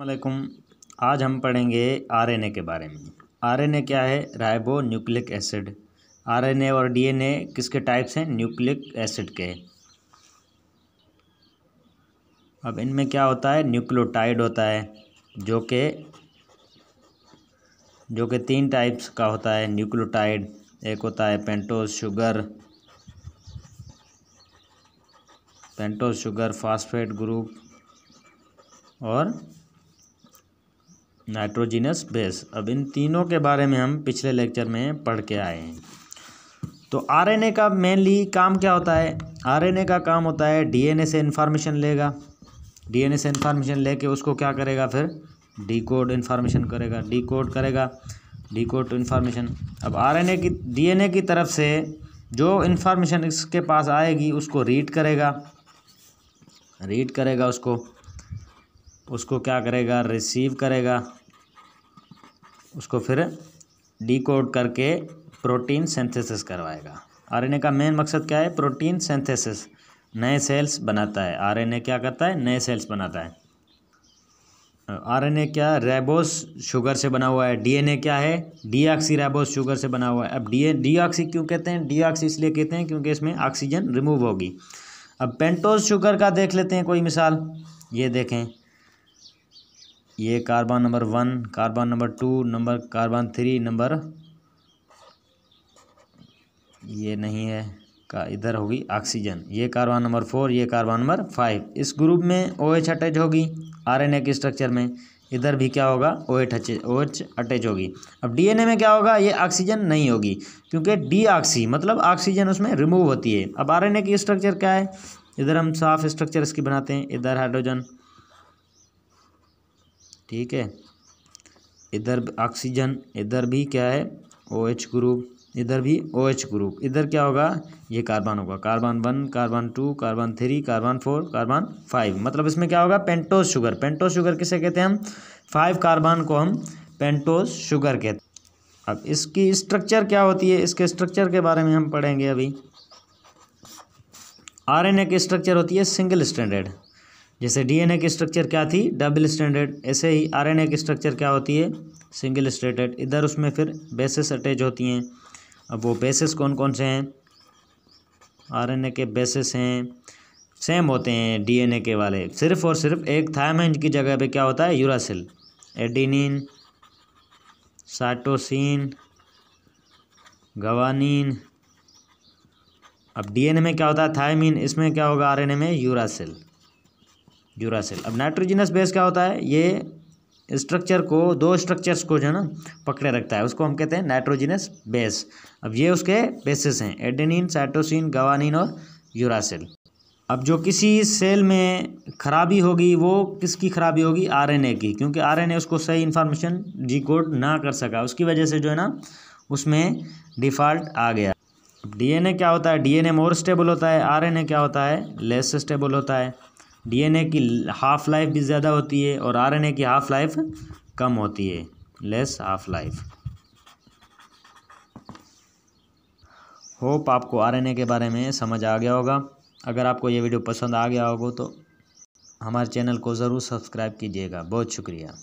अल्लाम आज हम पढ़ेंगे आरएनए के बारे में आरएनए क्या है राइबो न्यूक्लिक एसिड आरएनए और डीएनए किसके टाइप्स हैं न्यूक्लिक एसिड के अब इनमें क्या होता है न्यूक्लियोटाइड होता है जो कि जो कि तीन टाइप्स का होता है न्यूक्लियोटाइड एक होता है pentose sugar pentose sugar phosphate group और नाइट्रोजिनस बेस अब इन तीनों के बारे में हम पिछले लेक्चर में पढ़ के आए हैं तो आरएनए का मेनली काम क्या होता है आरएनए का काम होता है डीएनए से इन्फॉर्मेशन लेगा डीएनए से इन्फॉर्मेशन लेके उसको क्या करेगा फिर डीकोड इन्फॉर्मेशन करेगा डीकोड करेगा डीकोड टू इन्फॉर्मेशन अब आरएनए की डीएनए की तरफ से जो इन्फॉर्मेशन इसके पास आएगी उसको रीड करेगा रीड करेगा उसको उसको क्या करेगा रिसीव करेगा उसको फिर डिकोड करके प्रोटीन सिंथेसिस करवाएगा आरएनए का मेन मकसद क्या है प्रोटीन सिंथेसिस नए सेल्स बनाता है आरएनए क्या करता है नए सेल्स बनाता है आरएनए क्या रेबोस शुगर से बना हुआ है डीएनए क्या है डीऑक्सी रेबोस शुगर से बना हुआ है अब डीए डीऑक्सी क्यों कहते हैं डीऑक्सी इसलिए कहते हैं क्योंकि इसमें ऑक्सीजन रिमूव होगी अब पेंटोज शुगर का देख लेते हैं कोई मिसाल ये देखें ये carbon number one carbon number two number carbon three number ये नहीं है का इधर होगी ऑक्सीजन ये कार्बन नंबर फोर ये कार्बन नंबर फाइव इस ग्रुप में ओ एच अटैच होगी आरएनए के स्ट्रक्चर में इधर भी क्या होगा O H O H attach होगी अब डीएनए में क्या होगा ये ऑक्सीजन नहीं होगी क्योंकि डी ऑक्सी मतलब ऑक्सीजन उसमें रिमूव होती है अब आरएनए की स्ट्रक्चर क्या है इधर हम साफ स्ट्रक्चर इसकी बनाते हैं इधर हाइड्रोजन ठीक है इधर ऑक्सीजन इधर भी क्या है ओ एच ग्रुप इधर भी ओ एच ग्रुप इधर क्या होगा ये कार्बन होगा carbon one carbon two carbon three carbon four carbon five मतलब इसमें क्या होगा पेंटोज शुगर पेंटोज शुगर किसे कहते हैं हम फाइव कार्बन को हम पेंटोज शुगर कहते हैं अब इसकी स्ट्रक्चर क्या होती है इसके स्ट्रक्चर के बारे में हम पढ़ेंगे अभी आरएनए की स्ट्रक्चर होती है सिंगल स्टैंडर्ड जैसे डीएनए की स्ट्रक्चर क्या थी डबल स्टैंडर्ड ऐसे ही आरएनए की स्ट्रक्चर क्या होती है सिंगल स्टेटेड इधर उसमें फिर बेसिस अटैच होती हैं अब वो बेसिस कौन कौन से हैं आरएनए के बेसिस हैं सेम होते हैं डीएनए के वाले सिर्फ और सिर्फ एक थायमाइन की जगह पे क्या होता है यूरासिल एडिनिन साटोसिन गवानीन अब डीएनए में क्या होता है थायमिन इसमें क्या होगा आरएनए में यूरासिल यूरासिल अब नाइट्रोजिनस बेस क्या होता है ये स्ट्रक्चर को दो स्ट्रक्चर्स को जो है ना पकड़े रखता है उसको हम कहते हैं नाइट्रोजिनस बेस अब ये उसके बेसिस हैं एडेनिन साइटोसिन गवानिन और यूरासिल अब जो किसी सेल में खराबी होगी वो किसकी खराबी होगी आरएनए की क्योंकि आरएनए उसको सही इन्फॉर्मेशन डिकोड ना कर सका उसकी वजह से जो है ना उसमें डिफ़ॉल्ट आ गया डीएनए क्या होता है डीएनए मोर स्टेबल होता है आरएनए क्या होता है लेस स्टेबल होता है डीएनए की हाफ़ लाइफ भी ज़्यादा होती है और आरएनए की हाफ़ लाइफ कम होती है लेस हाफ़ लाइफ होप आपको आरएनए के बारे में समझ आ गया होगा अगर आपको ये वीडियो पसंद आ गया होगा तो हमारे चैनल को ज़रूर सब्सक्राइब कीजिएगा बहुत शुक्रिया